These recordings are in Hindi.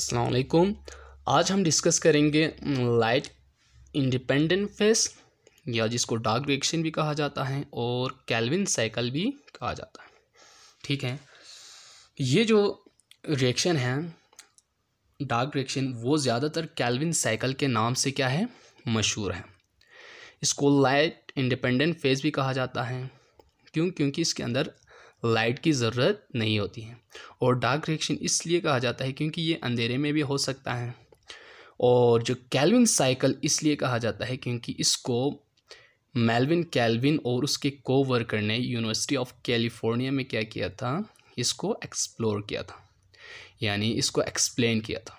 असलकुम आज हम डिस्कस करेंगे लाइट इंडिपेंडेंट फेस या जिसको डार्क रिएक्शन भी कहा जाता है और कैलविन साइकिल भी कहा जाता है ठीक है ये जो रिएक्शन है डार्क रिएक्शन वो ज़्यादातर कैलविन साइकिल के नाम से क्या है मशहूर है इसको लाइट इंडिपेंडेंट फेज भी कहा जाता है क्यों क्योंकि इसके अंदर लाइट की ज़रूरत नहीं होती है और डार्क रिएक्शन इसलिए कहा जाता है क्योंकि ये अंधेरे में भी हो सकता है और जो कैलविन साइकिल इसलिए कहा जाता है क्योंकि इसको मेलविन कैलविन और उसके कोवर्कर ने यूनिवर्सिटी ऑफ कैलिफोर्निया में क्या किया था इसको एक्सप्लोर किया था यानी इसको एक्सप्लेन किया था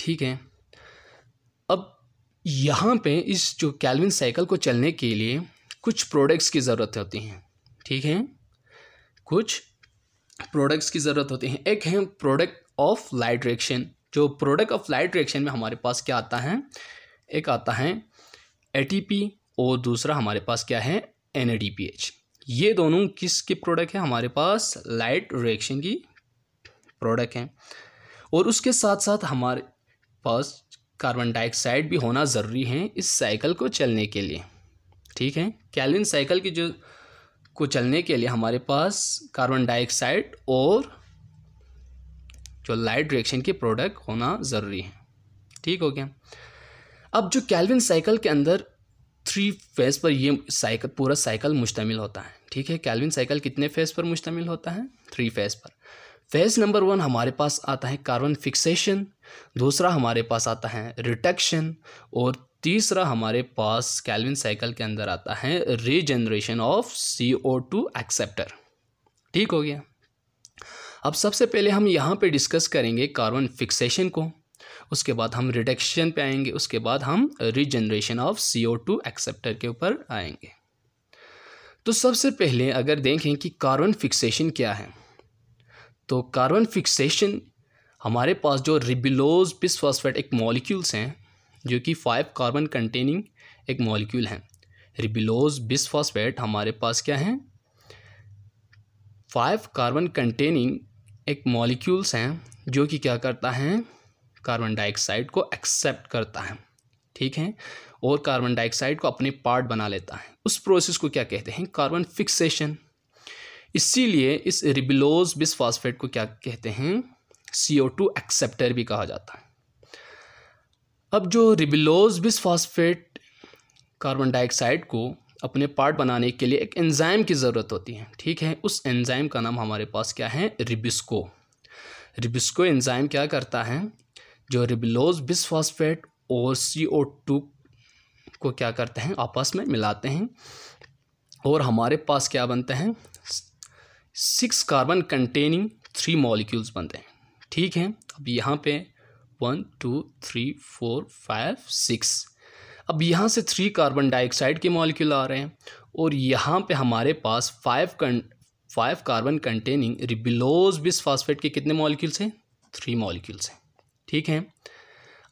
ठीक है अब यहाँ पे इस जो कैलविन साइकिल को चलने के लिए कुछ प्रोडक्ट्स की ज़रूरत होती हैं ठीक है कुछ प्रोडक्ट्स की ज़रूरत होती है एक है प्रोडक्ट ऑफ लाइट डायरेक्शन जो प्रोडक्ट ऑफ लाइट डायरेक्शन में हमारे पास क्या आता है एक आता है ए और दूसरा हमारे पास क्या है एन ये दोनों किसके प्रोडक्ट है हमारे पास लाइट रिएक्शन की प्रोडक्ट हैं और उसके साथ साथ हमारे पास कार्बन डाइऑक्साइड भी होना ज़रूरी है इस साइकिल को चलने के लिए ठीक है कैलिन साइकिल की जो को चलने के लिए हमारे पास कार्बन डाइऑक्साइड और जो लाइट रिएक्शन के प्रोडक्ट होना ज़रूरी है ठीक हो गया अब जो कैलविन साइकिल के अंदर थ्री फेज पर ये साइकिल पूरा साइकिल मुश्तमिल होता है ठीक है कैलविन साइकिल कितने फेज पर मुश्तमिल होता है थ्री फेज पर फेज नंबर वन हमारे पास आता है कार्बन फिक्सेशन दूसरा हमारे पास आता है रिटेक्शन और तीसरा हमारे पास कैलविन साइकिल के अंदर आता है regeneration of C O two acceptor ठीक हो गया अब सबसे पहले हम यहाँ पे डिस्कस करेंगे कार्बन फिक्सेशन को उसके बाद हम रिडक्शन पे आएंगे उसके बाद हम regeneration of C O two acceptor के ऊपर आएंगे तो सबसे पहले अगर देखें कि कार्बन फिक्सेशन क्या है तो कार्बन फिक्सेशन हमारे पास जो रिबिलोज बिसफॉस्फेट एक मॉलिक्यूल्स हैं जो कि फाइव कार्बन कंटेनिंग एक मॉलिक्यूल हैं रिबिलोज बिसफॉसफेट हमारे पास क्या हैं फाइव कार्बन कंटेनिंग एक मॉलिक्यूल्स हैं जो कि क्या करता है कार्बन डाइऑक्साइड को एक्सेप्ट करता है ठीक है और कार्बन डाइऑक्साइड को अपने पार्ट बना लेता है उस प्रोसेस को क्या कहते हैं कार्बन फिक्सेशन इसीलिए इस रिबिलोज बिसफॉसफेट को क्या कहते हैं सी ओ टू एक्सेप्टर भी कहा जाता है अब जो रिबिलोज बिसफॉस्फेट कार्बन डाइऑक्साइड को अपने पार्ट बनाने के लिए एक एंजाइम की ज़रूरत होती है ठीक है उस एंजाइम का नाम हमारे पास क्या है रिबिस्को रिबिस्को एंजाइम क्या करता है जो रिबिलोज बिसफॉस्फेट और सी ओ टू को क्या करते हैं आपस में मिलाते हैं और हमारे पास क्या बनते हैं six carbon containing three molecules बनते हैं ठीक है अब यहाँ पे one two three four five six अब यहाँ से थ्री कार्बन डाइऑक्साइड के मॉलिक्यूल आ रहे हैं और यहाँ पे हमारे पास फाइव कं five carbon containing ribulose bisphosphate के कितने मॉलिक्यूल्स हैं थ्री मॉलिक्यूल्स हैं ठीक है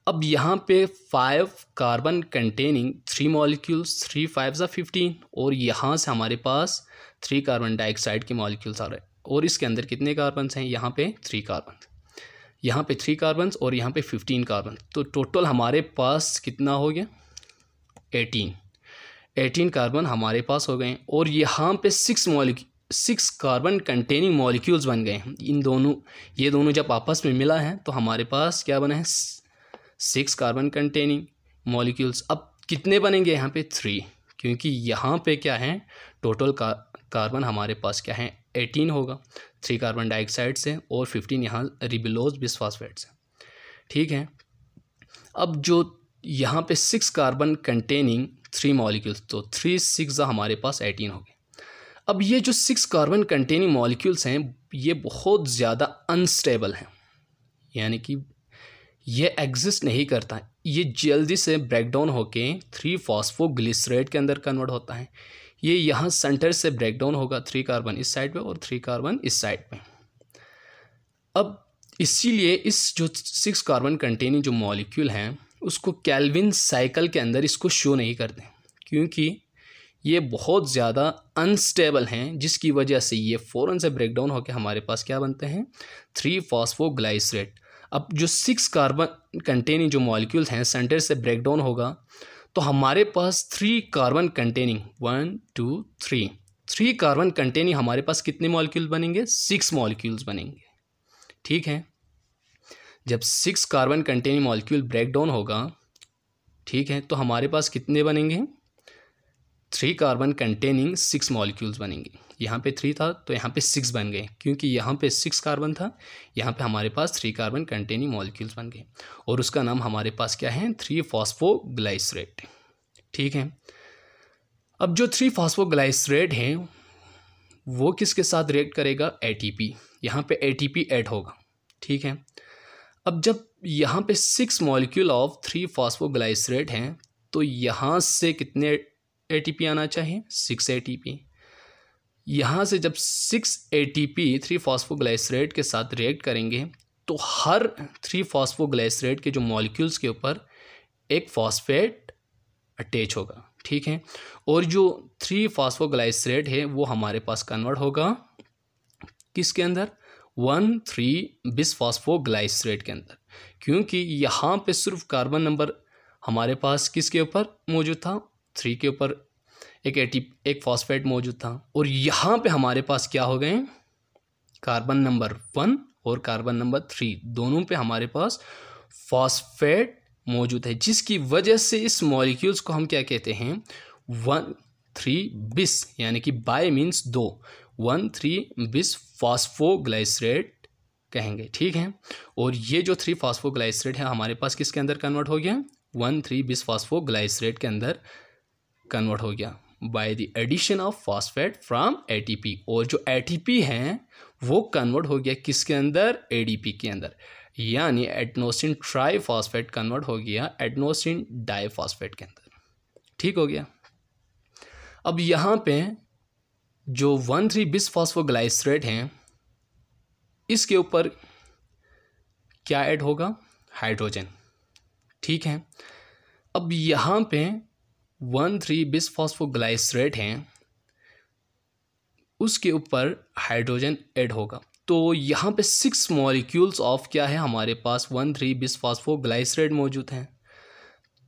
अब यहाँ पे five carbon containing three molecules three five ज़ा फिफ्टीन और यहाँ से हमारे पास थ्री कार्बन डाइऑक्साइड के मॉलिक्यूल्स आ रहे हैं और इसके अंदर कितने कार्बन हैं यहाँ पे थ्री कार्बन यहाँ पे थ्री कार्बन और यहाँ पे फिफ्टीन कार्बन तो टोटल हमारे पास कितना हो गया एटीन एटीन कार्बन हमारे पास हो गए और यहाँ पे सिक्स मॉलिक सिक्स कार्बन कंटेनिंग मॉलिक्यूल्स बन गए हैं इन दोनों ये दोनों जब आपस में मिला है तो हमारे पास क्या बना है सिक्स कार्बन कंटेनिंग मॉलिक्यूल्स अब कितने बनेंगे यहाँ पे थ्री क्योंकि यहाँ पे क्या है टोटल का कार्बन हमारे पास क्या है एटीन होगा थ्री कार्बन डाइऑक्साइड से और फिफ्टीन यहाँ रिबिलोज बिस्फासफेट से ठीक है अब जो यहाँ पे six carbon containing three molecules तो थ्री सिक्स हमारे पास एटीन हो गए अब ये जो सिक्स कार्बन कंटेनिंग मॉलिक्यूल्स हैं ये बहुत ज़्यादा अनस्टेबल हैं यानी कि ये एग्जिस्ट नहीं करता ये जल्दी से ब्रेकडाउन होकर थ्री ग्लिसरेट के अंदर कन्वर्ट होता है ये यहाँ सेंटर से ब्रेक डाउन होगा थ्री कार्बन इस साइड पर और थ्री कार्बन इस साइड पर अब इसीलिए इस जो सिक्स कार्बन कंटेनिंग जो मॉलिक्यूल हैं उसको कैलविन साइकिल के अंदर इसको शो नहीं करते क्योंकि ये बहुत ज़्यादा अनस्टेबल हैं जिसकी वजह से ये फ़ौरन से ब्रेकडाउन होकर हमारे पास क्या बनते हैं थ्री फॉस्फोग्लाइसरेट अब जो सिक्स कार्बन कंटेनिंग जो मॉलिक्यूल्स हैं सेंटर से ब्रेक डाउन होगा तो हमारे पास three carbon containing one two three three carbon containing हमारे पास कितने मॉलिक्यूल्स बनेंगे सिक्स मॉलिक्यूल्स बनेंगे ठीक है जब six carbon containing molecule break down होगा ठीक है तो हमारे पास कितने बनेंगे three carbon containing six molecules बनेंगे यहाँ पे थ्री था तो यहाँ पे सिक्स बन गए क्योंकि यहाँ पे सिक्स कार्बन था यहाँ पे हमारे पास थ्री कार्बन कंटेनिंग मॉलिक्यूल्स बन गए और उसका नाम हमारे पास क्या है थ्री फॉस्फोग्लाइसरेट ठीक है अब जो थ्री फॉस्फोग्लाइसरेट है वो किसके साथ रिएक्ट करेगा ए टी पी यहाँ पर एटीपी ऐड होगा ठीक है अब जब यहाँ पे six molecule of three phosphoglycerate हैं तो यहाँ से कितने एटीपी आना चाहिए सिक्स एटीपी यहाँ से जब six A T P three phosphoglycerate के साथ रिएक्ट करेंगे तो हर थ्री फॉस्फोग्लाइसरेट के जो मॉलिक्यूल्स के ऊपर एक फॉस्फेट अटैच होगा ठीक है और जो थ्री फॉस्फोग्लाइसरेट है वो हमारे पास कन्वर्ट होगा किसके अंदर वन थ्री बिस फॉस्फोग्लाइसरेट के अंदर क्योंकि यहाँ पे सिर्फ कार्बन नंबर हमारे पास किसके ऊपर मौजूद था थ्री के ऊपर एक एटी एक फॉस्फेट मौजूद था और यहाँ पे हमारे पास क्या हो गए कार्बन नंबर वन और कार्बन नंबर थ्री दोनों पे हमारे पास फॉस्फेट मौजूद है जिसकी वजह से इस मॉलिक्यूल्स को हम क्या कहते हैं वन थ्री बिस यानी कि बाय मीन्स दो वन थ्री बिस फॉस्फोग्लाइसरेट कहेंगे ठीक है और ये जो थ्री फॉस्फोग्लाइसरेट है हमारे पास किसके अंदर कन्वर्ट हो गया वन थ्री बिस फॉस्फोग्लाइसरेट के अंदर कन्वर्ट हो गया by the addition of phosphate from ATP और जो एटीपी हैं वो कन्वर्ट हो गया किसके अंदर एडीपी के अंदर यानी ट्राई ट्राईफॉस्फेट कन्वर्ट हो गया एडनोसिन डाईफॉस्फेट के अंदर ठीक हो गया अब यहाँ पे जो वन थ्री बिसफॉस्फोग्लाइसरेट हैं इसके ऊपर क्या ऐड होगा हाइड्रोजन ठीक है अब यहाँ पे वन थ्री बिसफॉस्फोग्लाइसरेट हैं उसके ऊपर हाइड्रोजन ऐड होगा तो यहाँ पे सिक्स मॉलिक्यूल्स ऑफ क्या है हमारे पास वन थ्री बिसफॉस्फोग्लाइसरेट मौजूद हैं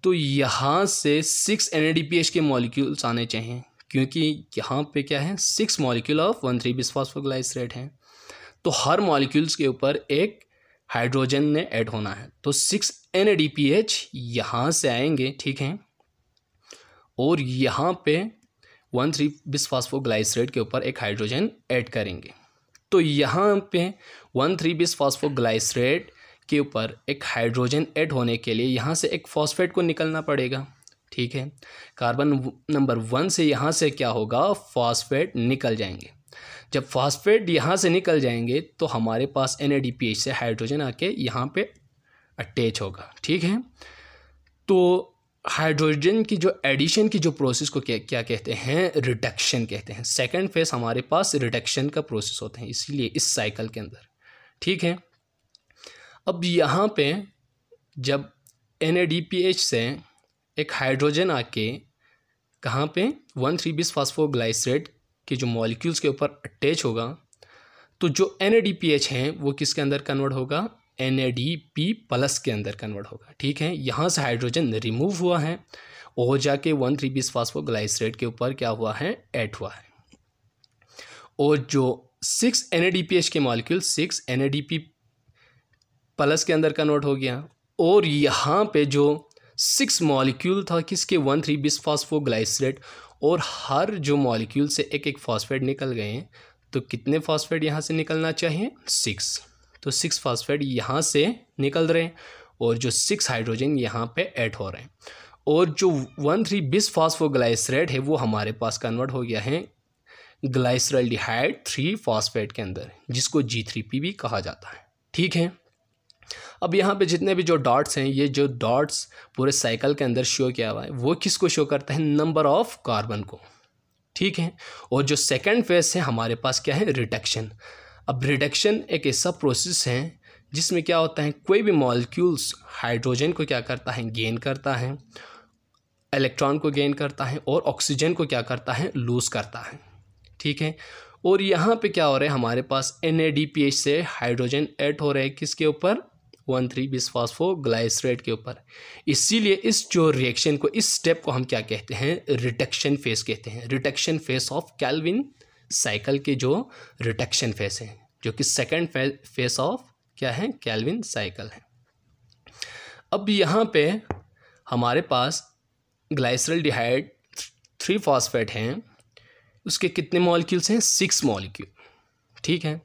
तो यहाँ से सिक्स एन के मॉलिक्यूल्स आने चाहिए क्योंकि यहाँ पे क्या है six molecule of one three bisphosphoglycerate हैं तो हर मॉलिक्यूल्स के ऊपर एक हाइड्रोजन ने ऐड होना है तो सिक्स एन यहाँ से आएंगे ठीक है और यहाँ पे वन थ्री बिसफास्फोग्लाइसरेट के ऊपर एक हाइड्रोजन ऐड करेंगे तो यहाँ पे वन थ्री बिसफास्फोग्लाइसरेट के ऊपर एक हाइड्रोजन ऐड होने के लिए यहाँ से एक फॉस्फेट को निकलना पड़ेगा ठीक है कार्बन नंबर वन से यहाँ से क्या होगा फॉस्फेट निकल जाएंगे जब फॉस्फेट यहाँ से निकल जाएंगे तो हमारे पास एन से हाइड्रोजन आके यहाँ पे अटैच होगा ठीक है तो हाइड्रोजन की जो एडिशन की जो प्रोसेस को क्या क्या कहते हैं रिडक्शन कहते हैं सेकंड फेज हमारे पास रिडक्शन का प्रोसेस होता है इसीलिए इस साइकिल के अंदर ठीक है अब यहाँ पे जब एन से एक हाइड्रोजन आके कहाँ पे वन थ्री बीस फास्फोग्लाइसरेट के जो मॉलिक्यूल्स के ऊपर अटैच होगा तो जो एन हैं वो किसके अंदर कन्वर्ट होगा N A D P plus के अंदर कन्वर्ट होगा ठीक है यहाँ से हाइड्रोजन रिमूव हुआ है और जाके वन थ्री बीस ग्लाइसरेट के ऊपर क्या हुआ है एट हुआ है और जो सिक्स एन के मॉलिक्यूल सिक्स एन प्लस के अंदर कन्वर्ट हो गया और यहाँ पे जो सिक्स मॉलिक्यूल था किसके वन थ्री बिस ग्लाइसरेट और हर जो मॉलिक्यूल से एक एक फॉस्फेट निकल गए हैं तो कितने फॉस्फेट यहाँ से निकलना चाहिए सिक्स तो सिक्स फॉस्फेट यहाँ से निकल रहे हैं और जो सिक्स हाइड्रोजन यहाँ पे ऐड हो रहे हैं और जो वन थ्री बिस ग्लाइसरेट है वो हमारे पास कन्वर्ट हो गया है ग्लाइसरल डिहाइड थ्री फॉस्फेट के अंदर जिसको जी थ्री पी भी कहा जाता है ठीक है अब यहाँ पे जितने भी जो डॉट्स हैं ये जो डॉट्स पूरे साइकिल के अंदर शो किया हुआ है वो किसको शो करता है नंबर ऑफ कार्बन को ठीक है और जो सेकंड फेज है हमारे पास क्या है रिटेक्शन अब रिडक्शन एक ऐसा प्रोसेस है जिसमें क्या होता है कोई भी मॉलिक्यूल्स हाइड्रोजन को क्या करता है गेन करता है इलेक्ट्रॉन को गेन करता है और ऑक्सीजन को क्या करता है लूज़ करता है ठीक है और यहाँ पे क्या हो रहा है हमारे पास एन से हाइड्रोजन ऐड हो रहे हैं किसके ऊपर वन थ्री बिस्फॉस्फो ग्लाइसरेट के ऊपर इसीलिए इस जो रिएक्शन को इस स्टेप को हम क्या कहते हैं रिडक्शन फेस कहते हैं reduction phase of Calvin cycle के जो रिटेक्शन फेस है जो कि सेकेंड फेस ऑफ क्या है कैलविन साइकिल है अब यहाँ पे हमारे पास ग्लाइसरल डिहाइड थ्री फॉस्फेट हैं उसके कितने मॉलिक्यूल्स हैं सिक्स मॉलिक्यूल ठीक है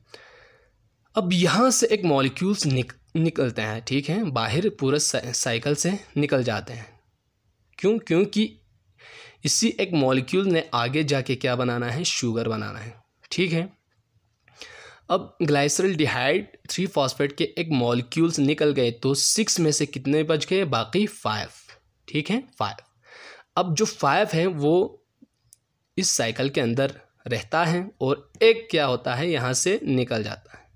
अब यहाँ से एक मॉलिक्यूल्स निक निकलते हैं ठीक है बाहर पूरा साइकिल से निकल जाते हैं क्यों क्योंकि इसी एक मॉलिक्यूल ने आगे जाके क्या बनाना है शुगर बनाना है ठीक है अब ग्लाइसरल डिहाइड थ्री फॉस्फेट के एक मॉलिक्यूल्स निकल गए तो सिक्स में से कितने बच गए बाकी फाइव ठीक है फाइव अब जो फाइव है वो इस साइकिल के अंदर रहता है और एक क्या होता है यहाँ से निकल जाता है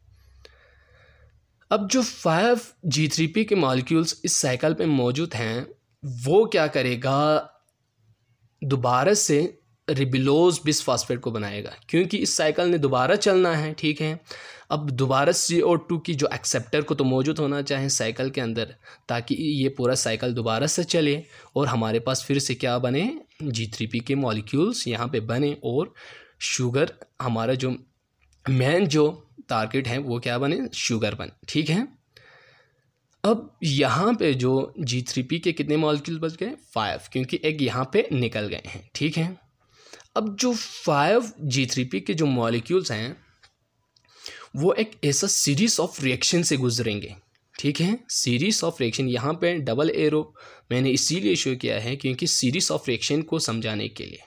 अब जो फाइव जी थ्री पी के मॉलिक्यूल्स इस साइकिल पे मौजूद हैं वो क्या करेगा दोबारा से रिबिलोज बिसफास्फेट को बनाएगा क्योंकि इस साइकिल ने दोबारा चलना है ठीक है अब दोबारा सी ओ टू की जो एक्सेप्टर को तो मौजूद होना चाहिए साइकिल के अंदर ताकि ये पूरा साइकिल दोबारा से चले और हमारे पास फिर से क्या बने जी थ्री पी के मॉलिक्यूल्स यहाँ पे बने और शुगर हमारा जो मेन जो टारगेट है वो क्या बने शुगर बने ठीक है अब यहाँ पे जो जी थ्री पी के कितने मॉलिक्यूल बच गए फाइव क्योंकि एक यहाँ पे निकल गए हैं ठीक है अब जो फाइव जी थ्री पी के जो मॉलिक्यूल्स हैं वो एक ऐसा सीरीज ऑफ रिएक्शन से गुजरेंगे ठीक है सीरीज ऑफ रिएक्शन यहाँ पे डबल एरो मैंने इसीलिए शो किया है क्योंकि सीरीज ऑफ रिएक्शन को समझाने के लिए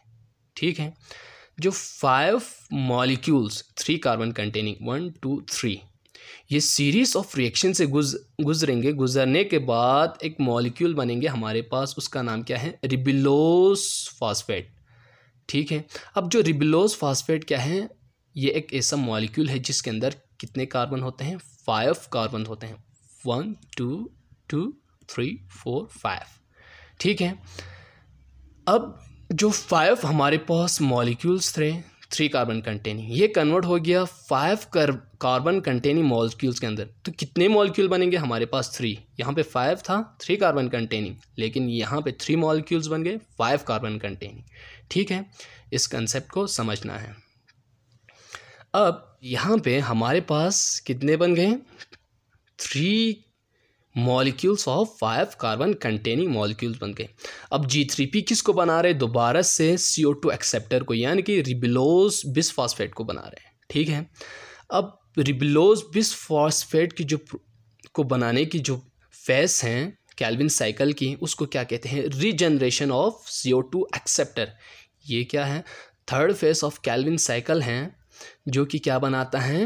ठीक है जो five molecules three carbon containing one two three ये सीरीज़ ऑफ रिएक्शन से गुज गुजरेंगे गुजरने के बाद एक मॉलिक्यूल बनेंगे हमारे पास उसका नाम क्या है रिबिलोस फास्फेट ठीक है अब जो रिबिलोस फास्फेट क्या है ये एक ऐसा मॉलिक्यूल है जिसके अंदर कितने कार्बन होते हैं फाइव कार्बन होते हैं one two two three four five ठीक है अब जो फाइव हमारे पास मॉलिक्यूल्स थे थ्री कार्बन कंटेनिंग ये कन्वर्ट हो गया फाइव कर कार्बन कंटेनिंग मॉलिक्यूल्स के अंदर तो कितने मॉलिक्यूल बनेंगे हमारे पास थ्री यहाँ पे फाइव था थ्री कार्बन कंटेनिंग लेकिन यहाँ पे थ्री मॉलिक्यूल्स बन गए फाइव कार्बन कंटेनिंग ठीक है इस कंसेप्ट को समझना है अब यहाँ पे हमारे पास कितने बन गए three molecules of five carbon containing molecules बन गए अब जी थ्री पी किस को बना रहे दोबारा से सी ओ टू एक्सेप्टर को यानी कि रिबिलोज बिसफॉस्फेट को बना रहे हैं ठीक है अब रिबिलोज बिसफॉस्फेट की जो को बनाने की जो फेस हैं कैलविन साइकिल की उसको क्या कहते हैं regeneration of C O two acceptor ये क्या है third phase of Calvin cycle हैं जो कि क्या बनाता है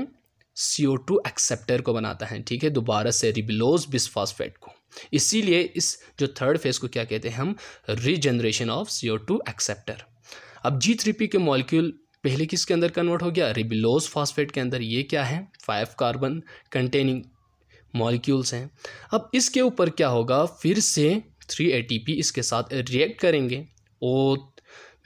सी ओ टू एक्सेप्टर को बनाता है ठीक है दोबारा से रिबिलोज बिसफॉस्फेट को इसीलिए इस जो थर्ड फेज को क्या कहते हैं हम regeneration of C O two acceptor अब जी थ्री पी के मॉलिक्यूल पहले किसके अंदर कन्वर्ट हो गया रिबिलोज फॉस्फेट के अंदर ये क्या है फाइव कार्बन कंटेनिंग मॉलिक्यूल्स हैं अब इसके ऊपर क्या होगा फिर से थ्री ए इसके साथ रिएक्ट करेंगे और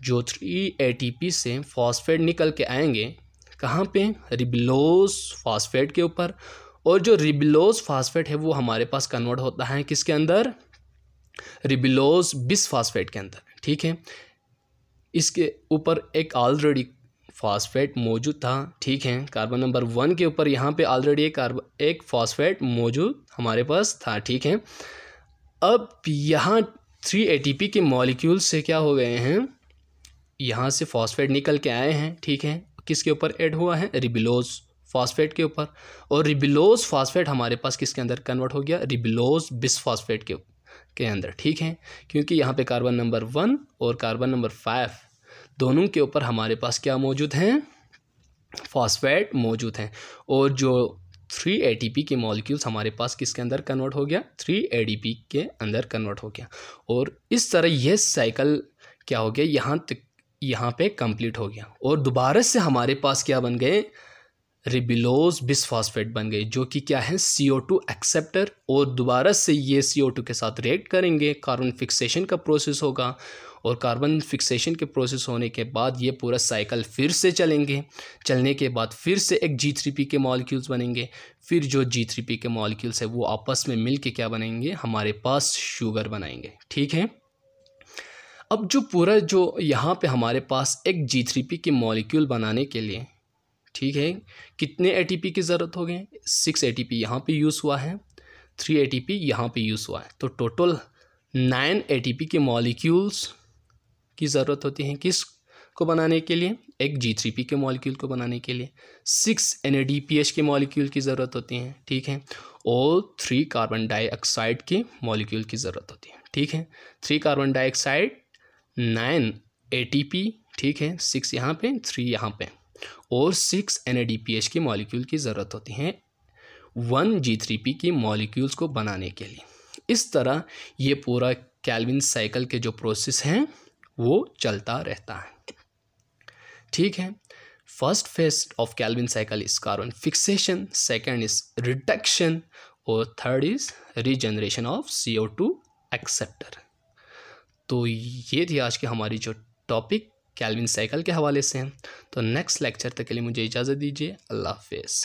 जो थ्री ए से फॉस्फेट निकल के आएंगे कहाँ पे रिबलोस फास्फेट के ऊपर और जो रिबलोस फास्फेट है वो हमारे पास कन्वर्ट होता है किसके अंदर रिबलोस बिस फास्फेट के अंदर ठीक है इसके ऊपर एक ऑलरेडी फास्फेट मौजूद था ठीक है कार्बन नंबर वन के ऊपर यहाँ पे ऑलरेडी एक कार्बन एक फास्फेट मौजूद हमारे पास था ठीक है अब यहाँ थ्री ए के मॉलिक्यूल से क्या हो गए हैं यहाँ से फॉस्फेट निकल के आए हैं ठीक है किसके ऊपर ऐड हुआ है रिबिलोज फास्फेट के ऊपर और रिबिलोज फास्फेट हमारे पास किसके अंदर कन्वर्ट हो गया रिबिलोज बिसफास्फेट के के अंदर ठीक है क्योंकि यहाँ पे कार्बन नंबर वन और कार्बन नंबर फाइव दोनों के ऊपर हमारे पास क्या मौजूद हैं फॉस्फेट मौजूद हैं और जो थ्री पी के मॉलिक्यूल्स हमारे पास किसके अंदर कन्वर्ट हो गया थ्री पी के अंदर कन्वर्ट हो गया और इस तरह यह साइकिल क्या हो गया यहाँ तक यहाँ पे कंप्लीट हो गया और दोबारा से हमारे पास क्या बन गए रिबिलोज बिस्फास्फेट बन गए जो कि क्या है सी ओ टू एक्सेप्टर और दोबारा से ये सी ओ टू के साथ रिएक्ट करेंगे कार्बन फिक्सेशन का प्रोसेस होगा और कार्बन फिक्सेशन के प्रोसेस होने के बाद ये पूरा साइकिल फिर से चलेंगे चलने के बाद फिर से एक जी थ्री पी के मॉलिक्यूल्स बनेंगे फिर जो जी थ्री पी के मॉलिक्यूल्स है वो आपस में मिल के क्या बनेंगे हमारे पास शुगर बनाएंगे ठीक है अब जो पूरा जो यहाँ पे हमारे पास एक जी थ्री पी के मॉलिक्यूल बनाने के लिए ठीक है कितने ए टी पी की ज़रूरत हो गए सिक्स ए टी पी यहाँ पर यूज़ हुआ है थ्री ए टी पी यहाँ पर यूज़ हुआ है तो total nine A T P के मॉलिक्यूल्स की ज़रूरत होती है किस को बनाने के लिए एक जी थ्री पी के मॉलिक्यूल को बनाने के लिए six N A D P H के मॉलिक्यूल की ज़रूरत होती है ठीक है और थ्री कार्बन डाइऑक्साइड के मॉलिक्यूल की ज़रूरत होती है ठीक है three carbon dioxide nine A ठीक है सिक्स यहाँ पे थ्री यहाँ पे और सिक्स एन की मॉलिक्यूल की ज़रूरत होती है वन जी थ्री पी की मॉलिक्यूल्स को बनाने के लिए इस तरह ये पूरा कैलविन साइकिल के जो प्रोसेस हैं वो चलता रहता है ठीक है first phase of Calvin cycle is carbon fixation second is reduction और third is regeneration of C O two acceptor तो ये थी आज की हमारी जो टॉपिक कैलविन साइकिल के हवाले से हैं तो नेक्स्ट लेक्चर तक के लिए मुझे इजाज़त दीजिए अल्लाह हाफिज़